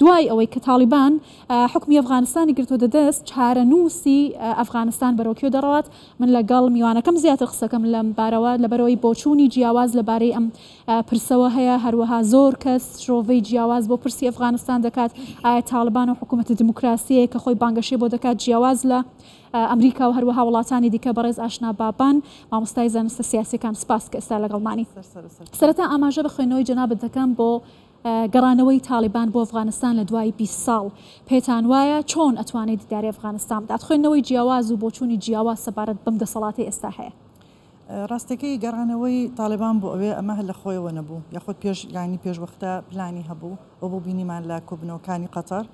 دوای ئەوەی کە تاالبان حکمی ئەفغانستانی گرتو دەدەست چارە نووسی ئەفغانستان بەرەوەکیو دەڕات من لەگەڵ میوانەکەم زیاتر قسەکەم لەم بارەوە لەبەرەوەی بۆچوونی جیاواز لەبارەی ئەم پرسەوە هەیە هەروەها زۆر کەس شۆڤەی جیاواز بۆ پرسی ئەفغانستان دەکات ئایا تاالبان و حکوومەتی دموکراسیەیە کە خۆی بانگەشی بۆ دەکات جیاواز لە ئەمریکا و هەروەها وڵاتانی دیکە بەڕێز ئاشنا بابان مامۆستای زانستە سیاسەکان سپاس کە ئێستا لەگەڵمانی سەرەتا ئاماژە بە خوێنەوەی جەنابەتەکەم بۆ گەڕانەوەی تاالبان بۆ ئەفغانستان لە دوای 20 ساڵ پێتان وایە چۆن ئەتوانێت دیداری ئەفغانستان بدات خوێندنەوەی جیاواز و بۆچووی جیاواز سەبارەت بم دەسەڵاتی ئێستا هەیە ڕاستەکەی گەڕانەوەی تاالبان بۆ ئەوێ ئەمە هەل لە خۆیەوە نەبوو یاخود پێش یانی پێشوەختە پلانی هەبوو ئەو بۆ بینیمان لە کۆبنەوەکانی قەتەر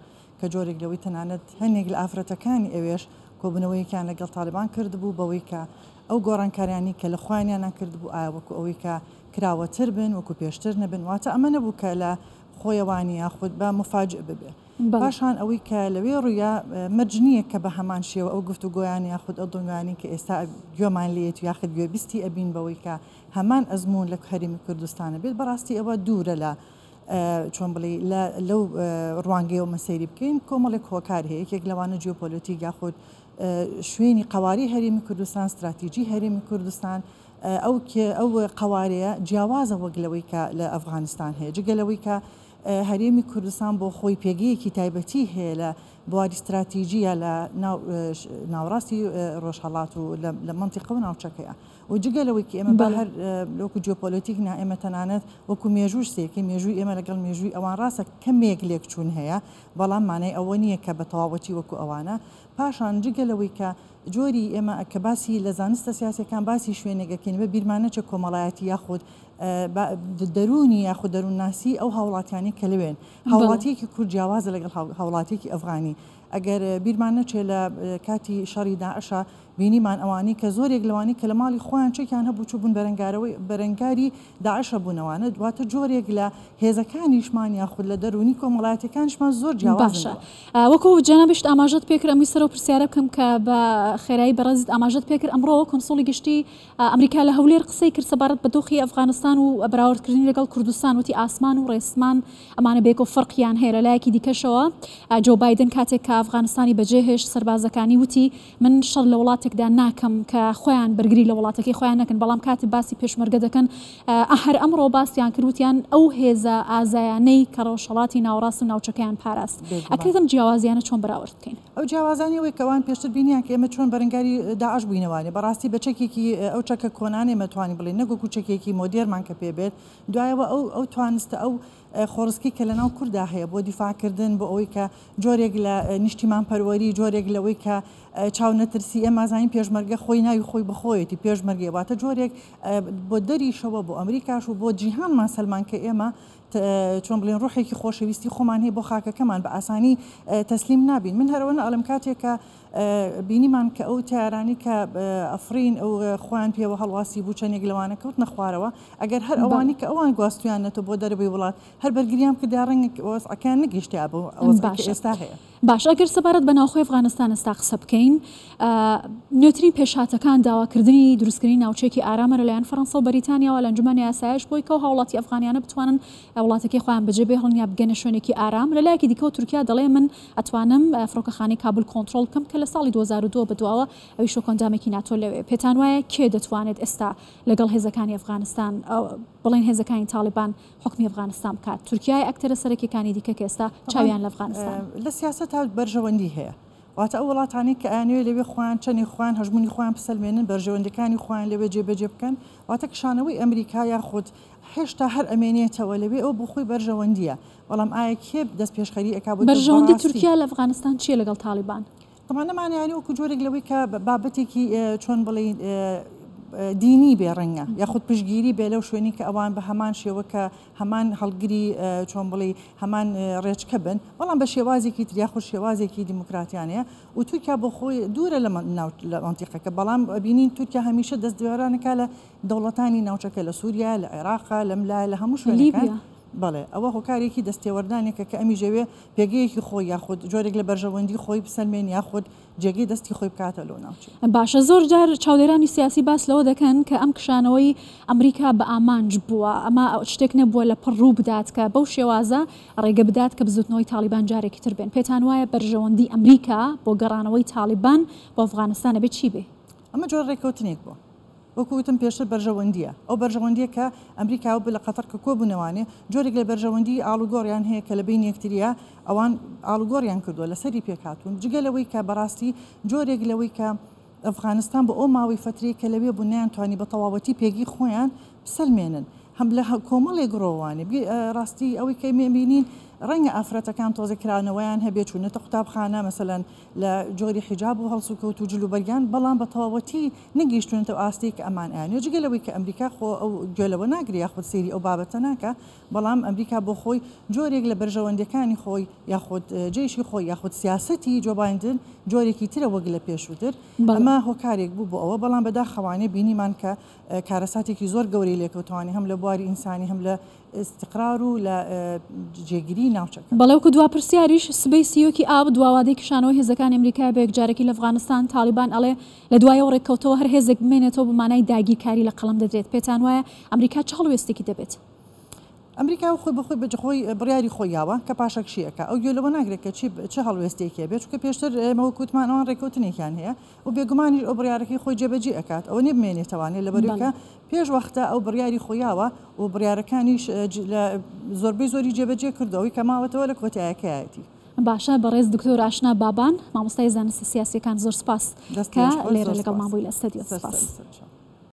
کە جۆرێک لەوەی تەنانەت هەندێک لە ئافرەتەکانی ئەوێش کۆبنەوەیەکیان لەگەڵ تاالبان کردبوو بەوەی کە ئەو گۆڕانکاریانی کە لە خوانیانان کردبوو ئاوەکو ئەوەی کە کراوەتر بن وەکو پێشتر نەبن واتە ئەمە نەبوو کە لە خۆیەوانی یاخود بە مفاج ببێ باشان ئەوەی کە لەوێ ڕوویا مەجنیە کە بە هەمان شێوە ئەو گفتو گویانی یاخود ئەو دنگانی کە ئێستا گوێمان لێت یاخد گوێبیستی ئەبین بەوەی کە هەمان ئەزمون لە هەریمی کوردستانە بێت بەڕاستی ئەوە دوورە لە چۆن بڵێ لەو ڕوانگەی و مەسەری بکەین کۆمەڵێک هۆکار هەیە یەک لەوانە جیۆپۆلیتی یاخود شوێنی قواری هەریمی کوردستان استراتیژی هەریمی کوردستان ئەو ئەو قوارەیە جیاوازە وەک لەوەی کە لە ئەفغانستان هەیە جگەلەوەی کە هەرێمی کوردستان بۆ خۆی پێگەیەکی تایبەتی هەیە لە بواری استراتیژیە لە ناوڕاستی ڕۆژهڵات و لە منتیقە و ناوچەکەیە و جگەلەوەیکی ئێمە بە هەر لۆکو جۆپۆلۆتیک نا ئێمە تەنانەت وەکو مێژوش سێکی مێژووی ئێمە لەگەڵ مێژووی ئەوان ڕاستە کەمێک لێک چوون هەیە بەڵام مانای ئەوە نییە کە بە تەواوەتی وەکو ئەوانە پاشان جگەلەوەی کە جۆری ئێمە کە باسی لە زانستە سیاسەکان باسی شوێنێکەکەین بە بیرمانەچە کۆمەڵایەتی یاخود دەرونی یاخود دەرونناسی ئەو هاوڵاتیانی کە لەوێن هاوڵاتیەکی کورجیاوازە لەگەڵ هاوڵاتێکی ئەفغانی ئەگەر بیرمانەچێ لە کاتی شەڕی داعشا بینیمان ئەوانی کە زۆرێک لەوانی کە لە ماڵی خۆیان چێکیان هەبوو چوو بوون بەرەنگارەوەی بەرەنگاری داعشە بوونەوانە دواتە جۆرێک لە هێزەکانیشمان یاخود لە دەرونی کۆمەڵاتەکانشمان زۆر جیاواشە وەکو جانابشت ئاماژت پێکرد ئەمی سەرەوە پرسیارە بکەم کە بە خێرایی بەڕزت ئاماژت پێکرد ئەمڕۆ کنسڵی گشتی ئەمریکا لە هەولێر قسەی کرد سەبارەت بە دۆخی ئەفغانستان و بەراوردکردنی لەگەڵ کوردستان وتی ئاسمان و ڕێسمان ئەمانە بێک و فەرقیان هێرە لایەکی دیکەشەوە جۆ بادن کاتێک کە ئەفغانستانی بەجێهێش سربازەکانی وتی من شەر لە وڵات وڵاتێکدا ناکەم کە خۆیان بەرگری لە وڵاتەکەی خۆیان نەکەن بەڵام کاتی باسی پێشمەرگە دەکەن هەر ئەمڕۆ باسییان کردوتیان ئەو هێزە ئازایانەی کە ڕۆژەڵاتی ناوڕاست و ناوچەکەیان پاراست ئەکرێتم جیاوازیانە چۆن بەراوردکەین ئەو جیاوازانەوەی کەوان پێشتر بینیان کە ئێمە چۆن بەرەنگاری داعش بووینەوەوانێ بەڕاستی بەچێکێکی ئەو چەکە کۆنانێ مەتوانی بڵێ نەگو کوچێکێکی مۆدیێرمان کە پێبێت دوایەوە ئەو ئەو توانستە ئەو خۆرسکی کە لەناو کووردا هەیە بۆ دیفاکردن بۆ ئەوەی کە جۆرێک لە نیشتیمان پەروەری جۆرێک لەوەی کە چاو نەترسی ئەمازان دەزانین پێشمەرگە خۆی ناوی خۆی بخۆیەتی پێشمەرگی واتە جۆرێک بۆ دەریشەوە بۆ ئەمریکاش و بۆ جیهانمان سلمان کە ئێمە چۆن بڵێن ڕوحێکی خۆشەویستی خۆمان هەیە بۆ خاکەکەمان بە ئاسانی تەسلیم نابین من هەروەن ئەلم کاتێکە بینیمان کە ئەو تیارانی کە ئەفرین ئەو خوان پێوە هەڵواسی بوو چەندێک لەوانە کەوت نەخوارەوە ئەگەر هەر ئەوانی کە ئەوان گواستویانەتە بۆ دەربی وڵات هەر بەرگریان کە ڕنگ وەسەکان نگەیشتیا بوو ئێستا هەیە. باش ئەگەر سەبارەت بە ناوخۆی ئەفغانستان ئستا قسە بکەین نوێترین پێشاتەکان داواکردنی دروستکردنی ناوچێکی ئارامە لەلایەن فەرەنسا و بەریتانیاەوە لەنجمانی یاسایش بۆی کە هاوڵاتی ئەفغانیانە بتوانن وڵاتەکەی خۆیان بەجێبێ هەڵنیا بگەنە شوێنێکی ئارام لەلایەکی دیکە و تورکیا دەڵێ من ئەتوانم فڕۆکەخانی کابل کۆنتترۆل کەم کە لە لە ساڵی 2002 بەدوەوە ئەوی شۆ کۆندامێکی ناتۆ لەوێ پێتان وایە کێ دەتوانێت ئێستا لەگەڵ هێزەکانی ئەفغانستان بڵین هێزەکانی تاالبان حکمی ئەفغانستان بکات تورکای ئەکتەرە سەرەکیەکانی دیکە کە ئێستا چاویان لە ئەفغانستان لە سیاست تا بەرژەوەندی هەیە. واتە ئەو وڵاتانی کە ئاانوێ لەوێ خوان چەنی خوان هەژمونی خوان پسەلمێنن بەرژەوەندەکانی خوان لەوێ جێبەجێ بکەن واتە کشانەوەی ئەمریکا یا خۆت هێشتا هەر ئەمێنێتەوە لەوێ ئەو بخۆی بەرژەوەندیە بەڵام ئایا کێ دەست پێشخەری ئەک بەرژەوەندی تورکیا لە ئەفغانستان چیە لەگەڵ تاالبان؟ تەمانەمانیانی وەکو جۆرێک لەوەی کە بابەتێکی چۆن بڵێ دینی بێڕەنگە یاخود پشگیری بێ لەو شوێنی کە ئەوان بە هەمان شێوە کە هەمان هەڵگری چۆن بڵی هەمان ڕێچکە بن بەڵام بە شێوازێکی تریاخۆ شێوازێکی دیموکراتیانەیە و تورکیا بۆ خۆی دوورە لە ئەنتیقەکە بەڵام بینین تورکیا هەمیشە دەست دوێرانەکە لە دەوڵەتانی ناوچەکە لە سووریا لە عێراقا لەم لای لە هەموو شوێنەکە بەڵێ ئەوە هۆکارێکی دەستێوەردانێکە کە ئەمی ژەوێ پێگەیەکی خۆی یاخود جۆرێک لە بەرژەوەندی خۆی بسەلمێن یاخود جێگەی دەستی خۆی بکاتە لۆناوچی باشە زۆر جار چاودێرانی سیاسی باس لەوە دەکەن کە ئەم کشانەوەی ئەمریکا بە ئامانج بووە ئەمە شتێک نەبووە لە پڕوو بدات کە بەو شێوازە ڕێگە بدات کە بزوتنەوەی تالیبان جارێکی تر بێن پێتان وایە بەرژەوەندی ئەمریکا بۆ گەڕانەوەی تالیبان بۆ ئەفغانستانە بێت چی بێ ئەمە جۆر ڕێککەوتنێک بوو وەکوتم پێشتر بەرژەوەندیە ئەو بەرژەوەندیە کە ئەمریکا و ب لە قەتەر کە کۆبوونەوانێ جۆرێک لە بەرژەوەندی ئالوگۆریان هەیە کە لە بین یەکتریا ئەوان ئالوگۆریان کردووە لە سەری پێکاتون جگە لەوەی کە بەڕاستی جۆرێک لەوەی کە ئەفغانستان بە ئەو ماوەی فترێک کە لەوێ بوو نیانتوانی بە تەواوەتی پێگی خۆیان سلمێنن هەم لە کۆمەڵێک گرۆوانێ ڕاستی ئەوەی کەی مێبینین ڕەنگە ئافرەتەکان تۆزێکرانەوەیان هەبێ چوونەتە قوتابخانە مەمثلەن لە جۆری حیجاب و هەڵسو کەوت و جلوبەرگیان بەڵام بە تەواوەتی نگەیشتونەوە ئاستی کە ئەمان ئاێ جگەلەوەی کە ئەمریکا خۆ ئەو گوێلەوە ناگری یاخود سری ئەو بابەتە ناکە بەڵام ئەمریکا بۆ خۆی جۆرێک لە بەرژەوەندەکانی خۆی یاخود جێشی خۆی یاخود سیاستی جۆباندن جۆرێکی ترەوەگ لە پێشووتر ئەمە هۆکارێک بوو بۆ ئەوە بەڵام بەدا خەوانێ بینیمان کە کارەساتێکی زۆر گەوری لێکوتوانی هەم لە بواری ئینسانی هەم لە استقرار و لە جێگیری ناوچەکە بەڵێوکو دوا پرسیاریش سبەی سیۆکی ئاب دواوادەی کشانەوە هێزەکان ئەمریکای بەیەکجارێکی لە ئەفغانستان تاالبان ئەڵێ لە دوایەوە ڕێککەوتەوە هەر هێزێک بمێنێتەوە بمانای داگیرکاری لە قەڵم دەدرێت پێتان وایە ئەمریکا چاڵ وێستێکی دەبێت. ئەمریکا و خۆی بخۆی بەجخۆی بڕیاری خۆیاوە کە پاشەک شیەکە ئەو گوێ لەوە ناگرێتکە چی چه هەڵوێستێکیە بێت چکە پێشتر مەوە کووتمانەوە ڕێکوتنێکیان هەیە و بێگومانی ئەو بڕارەکەی خۆی جێبەجی ئەکات ئەوە نێ بمێنێتوانێت لە بەرەکە پێش وەختە ئەو بڕیاری خۆیاوە و بڕارەکانیش زۆربەی زۆری جێبەجێ کردەوەی کەماوەتەوە لە کۆتیایەکەیەتی. باشە بەڕێز دکتۆر ئاشنا بابان مامۆستای زانستی سیاسەکان زۆر سپاس کە لێرە لەگەڵ مابووی لە سەدی سپاس.